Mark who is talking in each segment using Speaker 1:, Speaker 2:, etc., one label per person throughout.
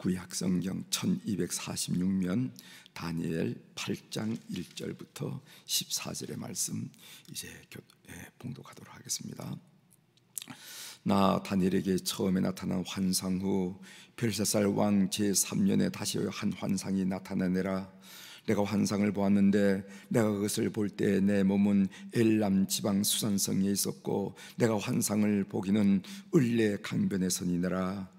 Speaker 1: 구약 성경 1246면 다니엘 8장 1절부터 14절의 말씀 이제 예, 봉독하도록 하겠습니다. 나 다니엘에게 처음에 나타난 환상 후 벨사살 왕 제3년에 다시 한 환상이 나타나내라 내가 환상을 보았는데 내가 그것을 볼 때 내 몸은 엘람 지방 수산성에 있었고 내가 환상을 보기는 을레 강변에 선이니라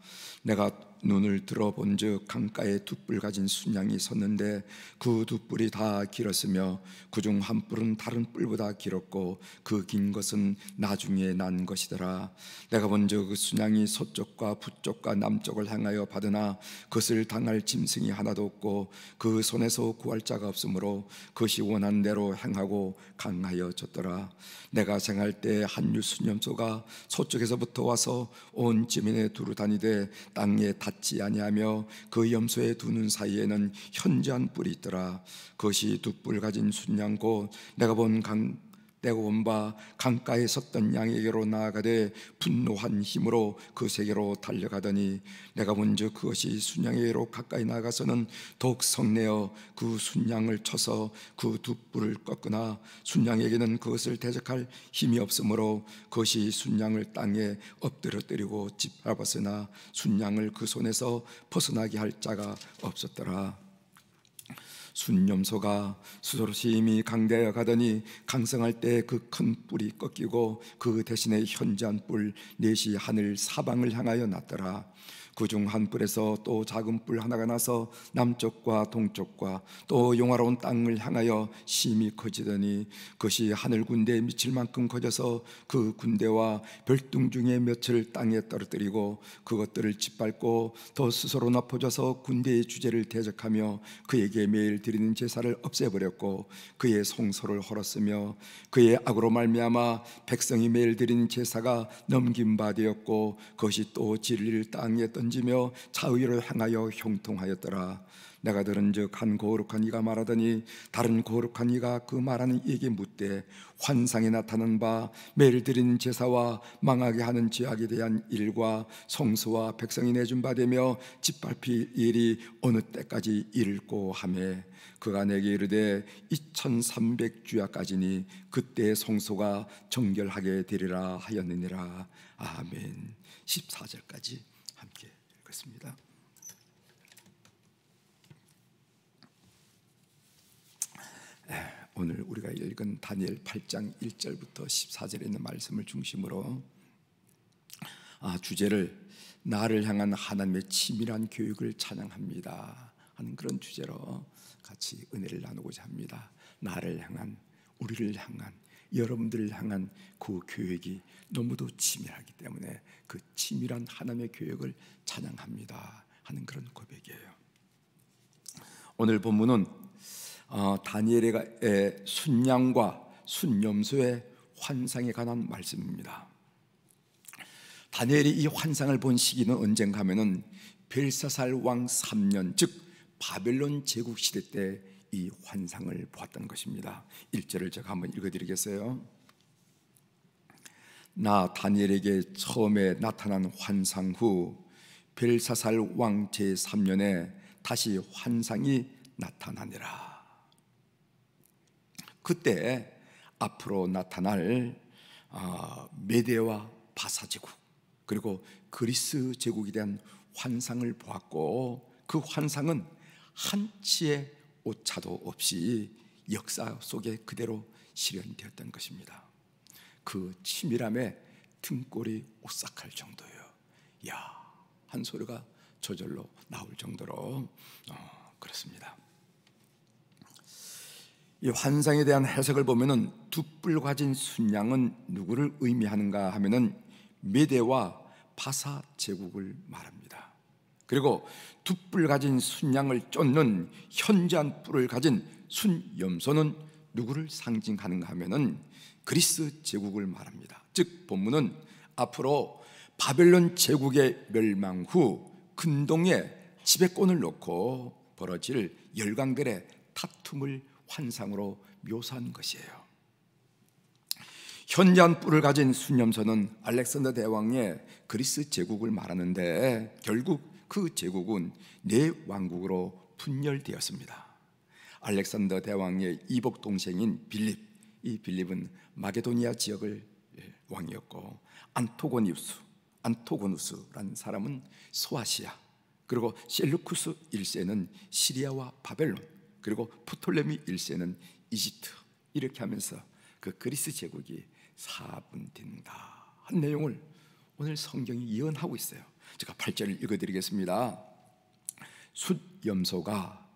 Speaker 1: 내가 눈을 들어본 즉 강가에 두 뿔 가진 순양이 섰는데그 두 뿔이 다 길었으며 그 중 한 뿔은 다른 뿔보다 길었고 그 긴 것은 나중에 난 것이더라 내가 본즉 그 순양이 서쪽과 북쪽과 남쪽을 향하여 받으나 그것을 당할 짐승이 하나도 없고 그 손에서 구할 자가 없으므로 그것이 원한 대로 행하고 강하여 졌더라 내가 생할 때 한류 순염소가 서쪽에서부터 와서 온 지민에 두루 다니되 땅에 다 찾지 아니하며 그염소에두는 사이에는 현저한 뿔이 있더라 그것이 두뿔 가진 순양 곧 내가 본강 내가 온 바 강가에 섰던 양에게로 나아가되 분노한 힘으로 그 세계로 달려가더니 내가 먼저 그것이 순양에게로 가까이 나가서는 더욱 성내어 그 순양을 쳐서 그 두 뿔을 꺾으나 순양에게는 그것을 대적할 힘이 없으므로 그것이 순양을 땅에 엎드려때리고 짓밟았으나 순양을 그 손에서 벗어나게 할 자가 없었더라 순염소가수스심이 강대하여 가더니 강성할 때 그 큰 뿔이 꺾이고 그 대신에 현지한 뿔 넷이 하늘 사방을 향하여 났더라 그중 한 뿔에서 또 작은 뿔 하나가 나서 남쪽과 동쪽과 또 용화로운 땅을 향하여 심히 커지더니 그것이 하늘 군대에 미칠 만큼 커져서 그 군대와 별둥 중에 며칠 땅에 떨어뜨리고 그것들을 짓밟고 더 스스로 나포져서 군대의 주제를 대적하며 그에게 매일 드리는 제사를 없애버렸고 그의 송소를 헐었으며 그의 악으로 말미암아 백성이 매일 드리는 제사가 넘긴 바 되었고 그것이 또 진리를 땅에 떨어 던지며 자의를 향하여 형통하였더라 내가 들은즉 한 거룩한 이가 말하더니 다른 거룩한 이가 그 말하는 이에게 묻되 환상에 나타난 바 매일 드린 제사와 망하게 하는 죄악에 대한 일과 성소와 백성이 내준 바 되며 짓밟힐 일이 어느 때까지 일고 하매 그가 내게 이르되 2300주야까지니 그때 성소가 정결하게 되리라 하였느니라 아멘 14절까지 함께 좋겠습니다. 오늘 우리가 읽은 다니엘 8장 1절부터 14절에 있는 말씀을 중심으로 아, 주제를 나를 향한 하나님의 치밀한 교육을 찬양합니다 하는 그런 주제로 같이 은혜를 나누고자 합니다. 나를 향한 우리를 향한 여러분들을 향한 그교육이 너무도 치밀하기 때문에 그 치밀한 하나님의 교육을 찬양합니다 하는 그런 고백이에요. 오늘 본문은 어, 다니엘의 순양과 순염소의 환상에 관한 말씀입니다. 다니엘이 이 환상을 본 시기는 언젠가면은 벨사살 왕 3년 즉 바벨론 제국 시대 때이 환상을 보았던 것입니다. 1절을 제가 한번 읽어드리겠어요. 나 다니엘에게 처음에 나타난 환상 후 벨사살 왕 제3년에 다시 환상이 나타나니라. 그때 앞으로 나타날 아, 메데와 바사 제국 그리고 그리스 제국에 대한 환상을 보았고 그 환상은 한치의 오차도 없이 역사 속에 그대로 실현되었던 것입니다. 그 치밀함에 등골이 오싹할 정도예요. 야, 한 소리가 저절로 나올 정도로 어, 그렇습니다. 이 환상에 대한 해석을 보면은 두뿔 가진 순양은 누구를 의미하는가 하면은 메대와 바사 제국을 말합니다. 그리고 두 뿔 가진 순양을 쫓는 현지한 뿔을 가진 순염소는 누구를 상징하는가 하면은 그리스 제국을 말합니다. 즉 본문은 앞으로 바벨론 제국의 멸망 후 근동에 지배권을 놓고 벌어질 열강들의 다툼을 환상으로 묘사한 것이에요. 현대한 뿔을 가진 순념서는 알렉산더 대왕의 그리스 제국을 말하는데 결국 그 제국은 네 왕국으로 분열되었습니다. 알렉산더 대왕의 이복 동생인 빌립, 이 빌립은 마게도니아 지역을 예, 왕이었고 안토고니우스, 안토고누스라는 사람은 소아시아, 그리고 셀루쿠스 1세는 시리아와 바벨론, 그리고 프톨레미 1세는 이집트 이렇게 하면서 그 그리스 제국이 4분 된다 한 내용을 오늘 성경이 예언하고 있어요. 제가 8절을 읽어드리겠습니다. 숫염소가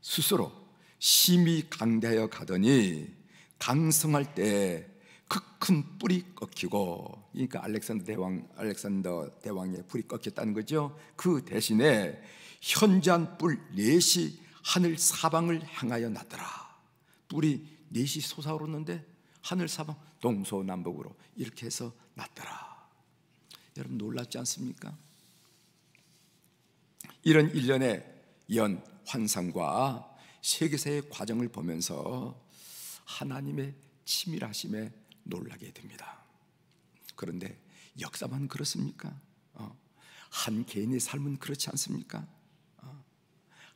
Speaker 1: 스스로 심히 강대하여 가더니 강성할 때큰 그 뿔이 꺾이고 그러니까 알렉산더 대왕 알렉산더 대왕의 뿔이 꺾였다는 거죠. 그 대신에 현잔 뿔 넷이 하늘 사방을 향하여 나더라. 뿔이 넷이 솟아오르는데 하늘 사방 동서남북으로 이렇게 해서 났더라. 여러분 놀랐지 않습니까? 이런 일련의 연 환상과 세계사의 과정을 보면서 하나님의 치밀하심에 놀라게 됩니다. 그런데 역사만 그렇습니까? 어, 한 개인의 삶은 그렇지 않습니까? 어,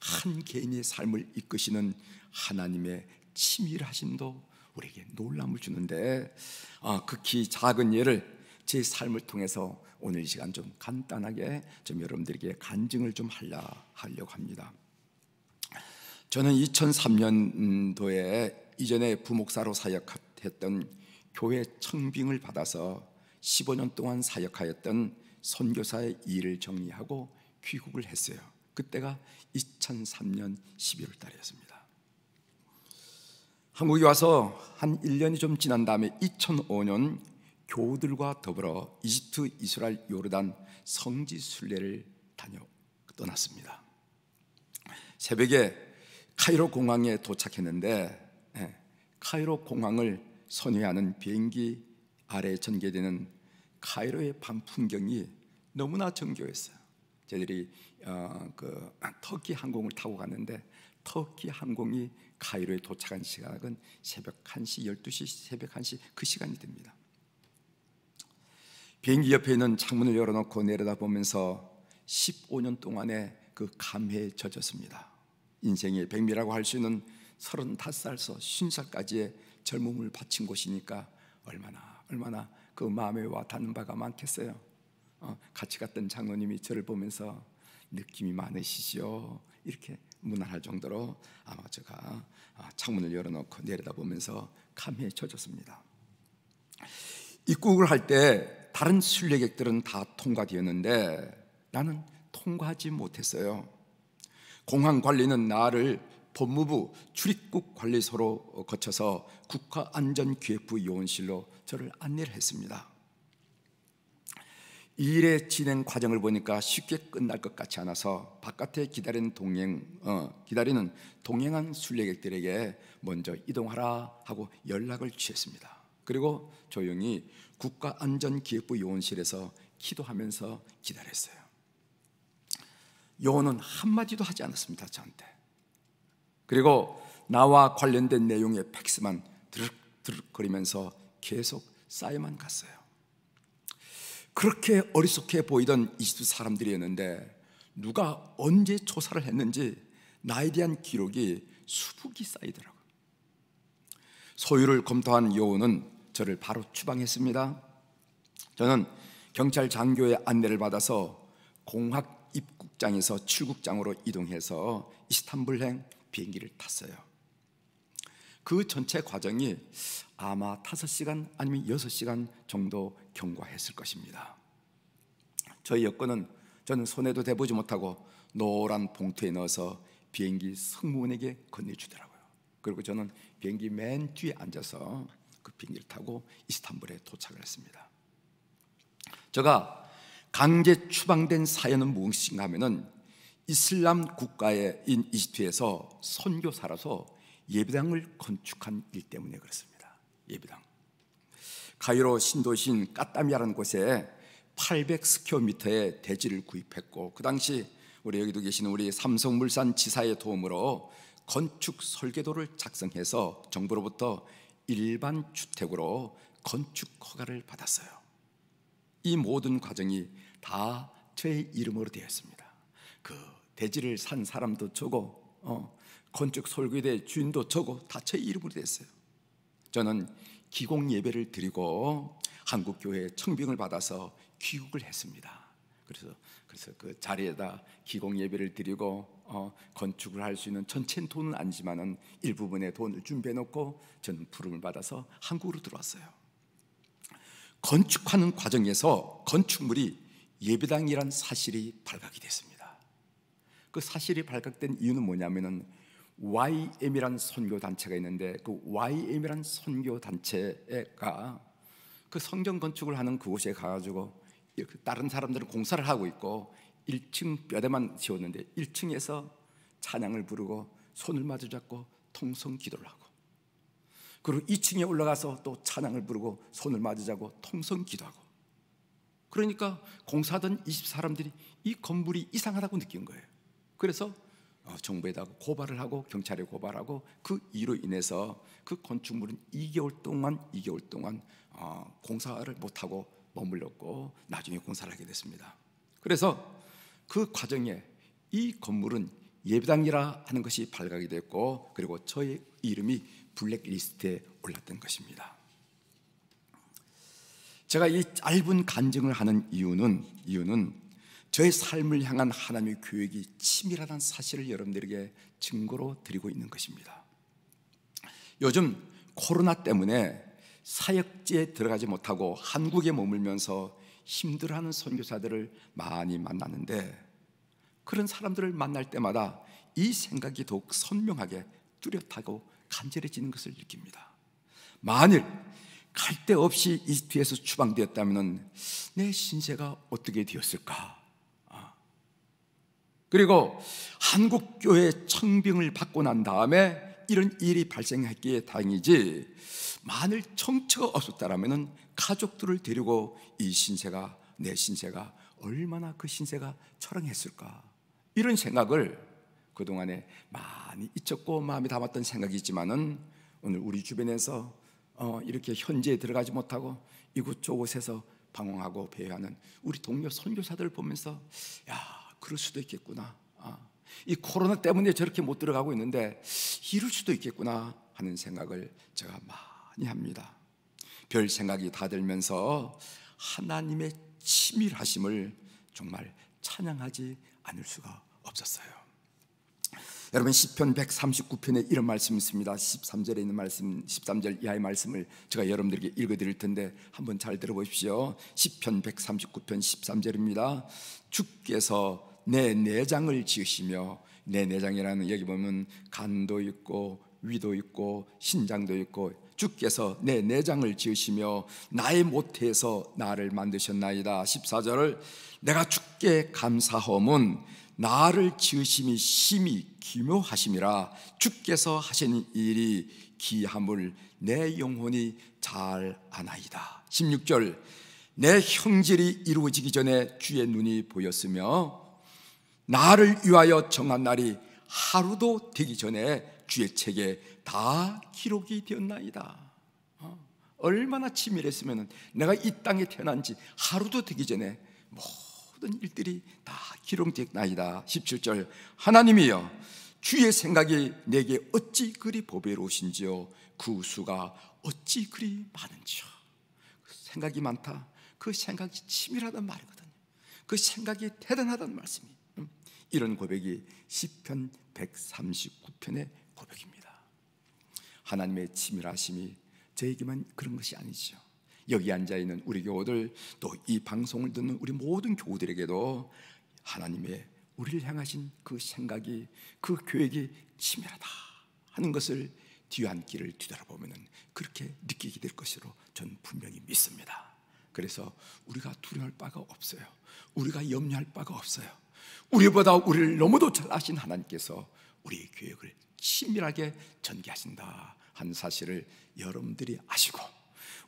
Speaker 1: 한 개인의 삶을 이끄시는 하나님의 치밀하심도 우리에게 놀람을 주는데 아, 극히 작은 예를 제 삶을 통해서 오늘 이 시간 좀 간단하게 좀 여러분들에게 간증을 좀 하려 하려고 합니다. 저는 2003년도에 이전에 부목사로 사역했던 교회 청빙을 받아서 15년 동안 사역하였던 선교사의 일을 정리하고 귀국을 했어요. 그때가 2003년 11월 달이었습니다. 한국에 와서 한 1년이 좀 지난 다음에 2005년 교우들과 더불어 이집트, 이스라엘, 요르단 성지 순례를 다녀 떠났습니다. 새벽에 카이로 공항에 도착했는데 예, 카이로 공항을 선회하는 비행기 아래에 전개되는 카이로의 밤 풍경이 너무나 정교했어요. 저희들이 어, 그 터키 항공을 타고 갔는데 터키 항공이 카이로에 도착한 시각은 새벽 1시, 12시, 새벽 1시 그 시간이 됩니다. 비행기 옆에 있는 창문을 열어놓고 내려다보면서 15년 동안의 그 감회에 젖었습니다. 인생의 백미라고 할 수 있는 35살서 50살까지의 젊음을 바친 곳이니까 얼마나 얼마나 그 마음에 와닿는 바가 많겠어요. 어, 같이 갔던 장로님이 저를 보면서 느낌이 많으시죠? 이렇게 문안할 정도로 아마 제가 아, 창문을 열어놓고 내려다보면서 감회에 젖었습니다. 입국을 할 때 다른 순례객들은 다 통과되었는데 나는 통과하지 못했어요. 공항 관리는 나를 법무부 출입국 관리소로 거쳐서 국가안전기획부 요원실로 저를 안내를 했습니다. 이 일의 진행 과정을 보니까 쉽게 끝날 것 같지 않아서 바깥에 기다리는 동행 어, 기다리는 동행한 순례객들에게 먼저 이동하라 하고 연락을 취했습니다. 그리고 조용히 국가안전기획부 요원실에서 기도하면서 기다렸어요. 요원은 한마디도 하지 않았습니다. 저한테. 그리고 나와 관련된 내용의 팩스만 드륵드륵 거리면서 계속 쌓여만 갔어요. 그렇게 어리석해 보이던 이집트 사람들이었는데 누가 언제 조사를 했는지 나에 대한 기록이 수북이 쌓이더라고요. 소유를 검토한 여호는 저를 바로 추방했습니다. 저는 경찰 장교의 안내를 받아서 공학 입국장에서 출국장으로 이동해서 이스탄불행 비행기를 탔어요. 그 전체 과정이 아마 5시간 아니면 6시간 정도 경과했을 것입니다. 저희 여권은 저는 손에도 대보지 못하고 노란 봉투에 넣어서 비행기 승무원에게 건네주더라고요. 그리고 저는 비행기 맨 뒤에 앉아서 그 비행기를 타고 이스탄불에 도착을 했습니다. 제가 강제 추방된 사연은 무엇인가 하면은 이슬람 국가인 이집트에서 선교사라서 예배당을 건축한 일 때문에 그렇습니다. 예배당. 카이로 신도시인 까따미아라는 곳에 800스퀘어미터의 대지를 구입했고 그 당시 우리 여기도 계시는 우리 삼성물산 지사의 도움으로 건축 설계도를 작성해서 정부로부터 일반 주택으로 건축 허가를 받았어요. 이 모든 과정이 다 제 이름으로 되었습니다. 그 대지를 산 사람도 저고 어, 건축 설계대 주인도 저고 다제 이름으로 됐어요. 저는 기공 예배를 드리고 한국 교회 청빙을 받아서 귀국을 했습니다. 그래서 그래서 그 자리에다 기공 예배를 드리고 어, 건축을 할 수 있는 전체 돈은 아니지만은 일부분의 돈을 준비해 놓고 저는 부름을 받아서 한국으로 들어왔어요. 건축하는 과정에서 건축물이 예배당이란 사실이 발각이 됐습니다. 그 사실이 발각된 이유는 뭐냐면은 YM이란 선교 단체가 있는데 그 YM이란 선교 단체가 그 성전 건축을 하는 그곳에 가가지고 다른 사람들은 공사를 하고 있고 1층 뼈대만 지었는데 1층에서 찬양을 부르고 손을 마주 잡고 통성 기도를 하고 그리고 2층에 올라가서 또 찬양을 부르고 손을 마주 잡고 통성 기도하고 그러니까 공사하던 20 사람들이 이 건물이 이상하다고 느낀 거예요. 그래서 어, 정부에다가 고발을 하고 경찰에 고발하고 그 이로 인해서 그 건축물은 2개월 동안 2개월 동안 어, 공사를 못하고 머물렀고 나중에 공사를 하게 됐습니다. 그래서 그 과정에 이 건물은 예배당이라 하는 것이 발각이 됐고 그리고 저의 이름이 블랙리스트에 올랐던 것입니다. 제가 이 짧은 간증을 하는 이유는 이유는 저의 삶을 향한 하나님의 교육이 치밀하다는 사실을 여러분들에게 증거로 드리고 있는 것입니다. 요즘 코로나 때문에 사역지에 들어가지 못하고 한국에 머물면서 힘들어하는 선교사들을 많이 만나는데 그런 사람들을 만날 때마다 이 생각이 더욱 선명하게 뚜렷하고 간절해지는 것을 느낍니다. 만일 갈 데 없이 이집트에서 추방되었다면 내 신세가 어떻게 되었을까? 그리고 한국교회 청빙을 받고 난 다음에 이런 일이 발생했기에 다행이지 만일 청처가 없었다면 가족들을 데리고 이 신세가 내 신세가 얼마나 그 신세가 처렁했을까 이런 생각을 그동안에 많이 잊었고 마음에 담았던 생각이지만은 오늘 우리 주변에서 어, 이렇게 현지에 들어가지 못하고 이곳저곳에서 방황하고 배회하는 우리 동료 선교사들 을 보면서 야 그럴 수도 있겠구나. 아, 이 코로나 때문에 저렇게 못 들어가고 있는데 이럴 수도 있겠구나 하는 생각을 제가 많이 합니다. 별 생각이 다 들면서 하나님의 치밀하심을 정말 찬양하지 않을 수가 없었어요. 여러분 시편 139편에 이런 말씀이 있습니다. 13절에 있는 말씀, 13절 이하의 말씀을 제가 여러분들에게 읽어 드릴 텐데 한번 잘 들어보십시오. 시편 139편 13절입니다. 주께서 내 내장을 지으시며 내 내장이라는 여기 보면 간도 있고 위도 있고 신장도 있고 주께서 내 내장을 지으시며 나의 모태에서 나를 만드셨나이다 14절을 내가 주께 감사함은 나를 지으심이 심히 기묘하심이라 주께서 하신 일이 기함을 내 영혼이 잘 아나이다. 16절 내 형질이 이루어지기 전에 주의 눈이 보였으며 나를 위하여 정한 날이 하루도 되기 전에 주의 책에 다 기록이 되었나이다. 어, 얼마나 치밀했으면 내가 이 땅에 태어난지 하루도 되기 전에 뭐 모든 일들이 다 기록됐나이다. 17절 하나님이여 주의 생각이 내게 어찌 그리 보배로우신지요 그 수가 어찌 그리 많은지요 그 생각이 많다. 그 생각이 치밀하단 말이거든요. 그 생각이 대단하단 말씀이. 음, 이런 고백이 1 0편 139편의 고백입니다. 하나님의 치밀하심이 저에게만 그런 것이 아니죠. 여기 앉아 있는 우리 교우들 또 이 방송을 듣는 우리 모든 교우들에게도 하나님의 우리를 향하신 그 생각이 그교획이 치밀하다 하는 것을 뒤안길을 뒤돌아보면 그렇게 느끼게 될 것으로 전 분명히 믿습니다. 그래서 우리가 두려울 바가 없어요. 우리가 염려할 바가 없어요. 우리보다 우리를 너무도 잘 아신 하나님께서 우리의 계획을 친밀하게 전개하신다 한 사실을 여러분들이 아시고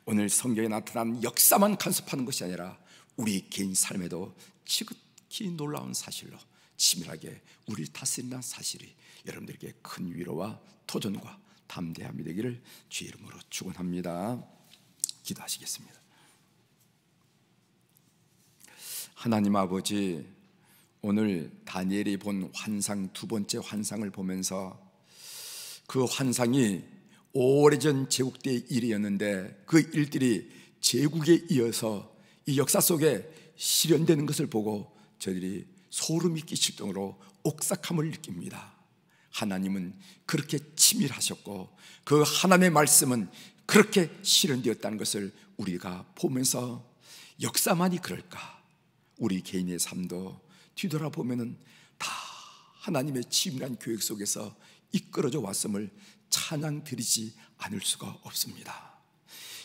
Speaker 1: 오늘 성경에 나타난 역사만 간섭하는 것이 아니라 우리 개인 삶에도 지극히 놀라운 사실로 치밀하게 우리를 다스린다는 사실이 여러분들에게 큰 위로와 도전과 담대함이 되기를 주 이름으로 축원합니다. 기도하시겠습니다. 하나님 아버지 오늘 다니엘이 본 환상 두 번째 환상을 보면서 그 환상이 오래전 제국 때의 일이었는데 그 일들이 제국에 이어서 이 역사 속에 실현되는 것을 보고 저들이 소름이 끼칠 정도로 옥삭함을 느낍니다. 하나님은 그렇게 치밀하셨고 그 하나님의 말씀은 그렇게 실현되었다는 것을 우리가 보면서 역사만이 그럴까? 우리 개인의 삶도 뒤돌아보면다 하나님의 치밀한 교육 속에서 이끌어져 왔음을 찬양 드리지 않을 수가 없습니다.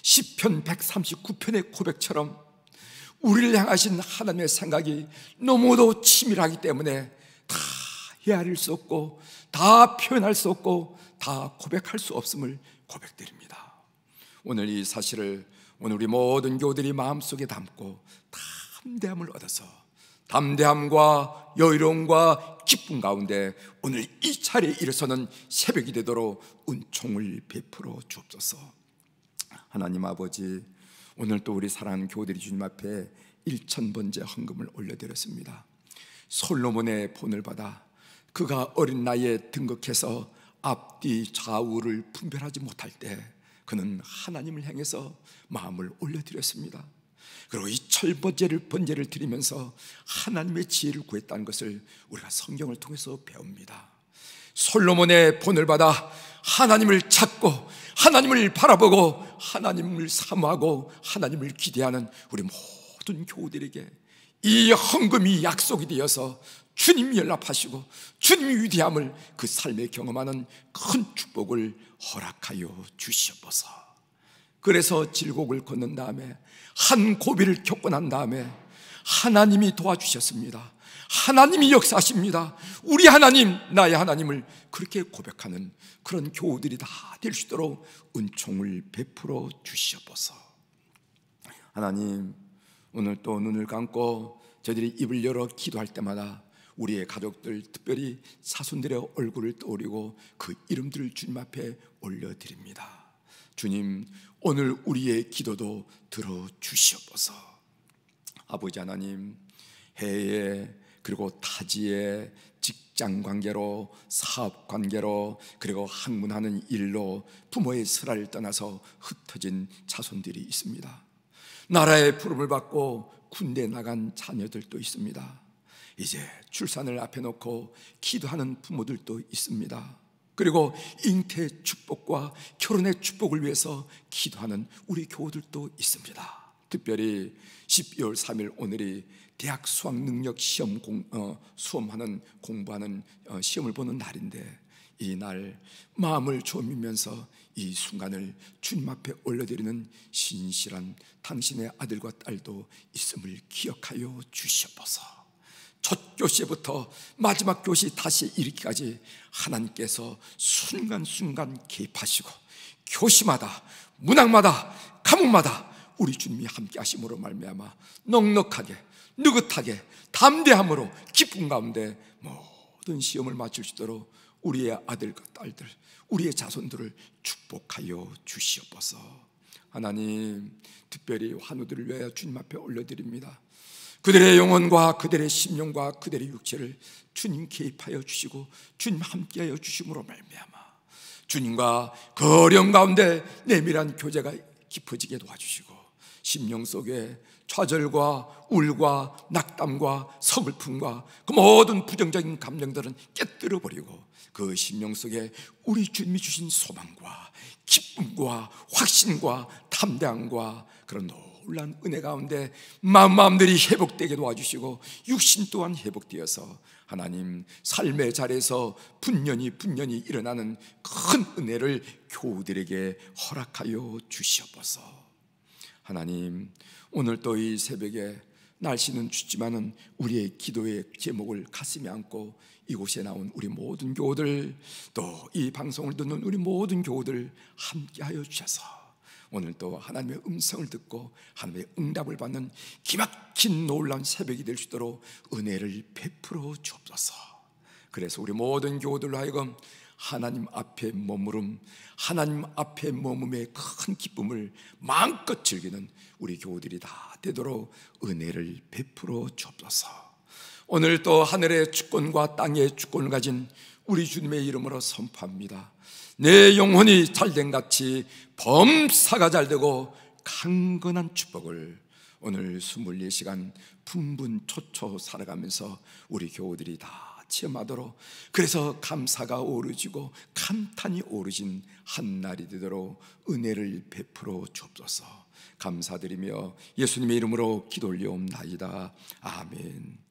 Speaker 1: 시편 139편의 고백처럼 우리를 향하신 하나님의 생각이 너무도 치밀하기 때문에 다 헤아릴 수 없고 다 표현할 수 없고 다 고백할 수 없음을 고백드립니다. 오늘 이 사실을 오늘 우리 모든 교들이 마음속에 담고 담대함을 얻어서 담대함과 여유로움과 기쁨 가운데 오늘 이차례에 일어서는 새벽이 되도록 은총을 베풀어 주옵소서. 하나님 아버지, 오늘 또 우리 사랑하는 교우들이 주님 앞에 1천번째 헌금을 올려드렸습니다. 솔로몬의 본을 받아 그가 어린 나이에 등극해서 앞뒤 좌우를 분별하지 못할 때 그는 하나님을 향해서 마음을 올려드렸습니다. 그리고 이 철번제를 번제를 드리면서 하나님의 지혜를 구했다는 것을 우리가 성경을 통해서 배웁니다. 솔로몬의 본을 받아 하나님을 찾고 하나님을 바라보고 하나님을 사모하고 하나님을 기대하는 우리 모든 교우들에게 이 헌금이 약속이 되어서 주님 연락하시고 주님 위대함을 그 삶에 경험하는 큰 축복을 허락하여 주시옵소서. 그래서 질곡을 걷는 다음에 한 고비를 겪고 난 다음에 하나님이 도와주셨습니다. 하나님이 역사십니다 우리 하나님, 나의 하나님을 그렇게 고백하는 그런 교우들이 다 될 수 있도록 은총을 베풀어 주시옵소서. 하나님, 오늘 또 눈을 감고 저들이 입을 열어 기도할 때마다 우리의 가족들, 특별히 사순들의 얼굴을 떠올리고 그 이름들을 주님 앞에 올려드립니다. 주님 오늘 우리의 기도도 들어 주시옵소서. 아버지 하나님 해에 그리고 타지에 직장 관계로 사업 관계로 그리고 학문하는 일로 부모의 슬라를 떠나서 흩어진 자손들이 있습니다. 나라의 부름을 받고 군대 나간 자녀들도 있습니다. 이제 출산을 앞에 놓고 기도하는 부모들도 있습니다. 그리고 잉태 축복과 결혼의 축복을 위해서 기도하는 우리 교우들도 있습니다. 특별히 12월 3일 오늘이 대학 수학 능력 시험 공, 어, 수험하는 공부하는 어, 시험을 보는 날인데 이날 마음을 조미면서 이 순간을 주님 앞에 올려드리는 신실한 당신의 아들과 딸도 있음을 기억하여 주시옵소서. 첫 교시부터 마지막 교시 다시 이르기까지 하나님께서 순간순간 개입하시고 교시마다 문학마다 감옥마다 우리 주님이 함께 하심으로 말미암아 넉넉하게 느긋하게 담대함으로 기쁨 가운데 모든 시험을 마칠 수 있도록 우리의 아들과 딸들 우리의 자손들을 축복하여 주시옵소서 하나님 특별히 환우들을 위하여 주님 앞에 올려드립니다 그들의 영혼과 그들의 심령과 그들의 육체를 주님 개입하여 주시고 주님 함께하여 주심으로 말미암아 주님과 그 어려운 가운데 내밀한 교제가 깊어지게 도와주시고 심령 속에 좌절과 울과 낙담과 서글픔과 그 모든 부정적인 감정들은 깨뜨려 버리고 그 심령 속에 우리 주님이 주신 소망과 기쁨과 확신과 담대함과 그런 노 놀란 은혜 가운데 마음 마음들이 회복되게 도와주시고 육신 또한 회복되어서 하나님 삶의 자리에서 분연이분연이 일어나는 큰 은혜를 교우들에게 허락하여 주시옵소서. 하나님 오늘 또 이 새벽에 날씨는 춥지만은 우리의 기도의 제목을 가슴에 안고 이곳에 나온 우리 모든 교우들 또 이 방송을 듣는 우리 모든 교우들 함께하여 주셔서 오늘도 하나님의 음성을 듣고 하나님의 응답을 받는 기막힌 놀라운 새벽이 될 수 있도록 은혜를 베풀어 주옵소서. 그래서 우리 모든 교우들로 하여금 하나님 앞에 머무름, 하나님 앞에 머물의 큰 기쁨을 마음껏 즐기는 우리 교우들이 다 되도록 은혜를 베풀어 주옵소서. 오늘 또 하늘의 주권과 땅의 주권을 가진 우리 주님의 이름으로 선포합니다. 내 영혼이 잘된 같이 범사가 잘 되고 강건한 축복을 오늘 24시간 분분초초 살아가면서 우리 교우들이 다 체험하도록 그래서 감사가 오르지고 감탄이 오르신한 날이 되도록 은혜를 베풀어 주옵소서 감사드리며 예수님의 이름으로 기도 올려옵나이다 아멘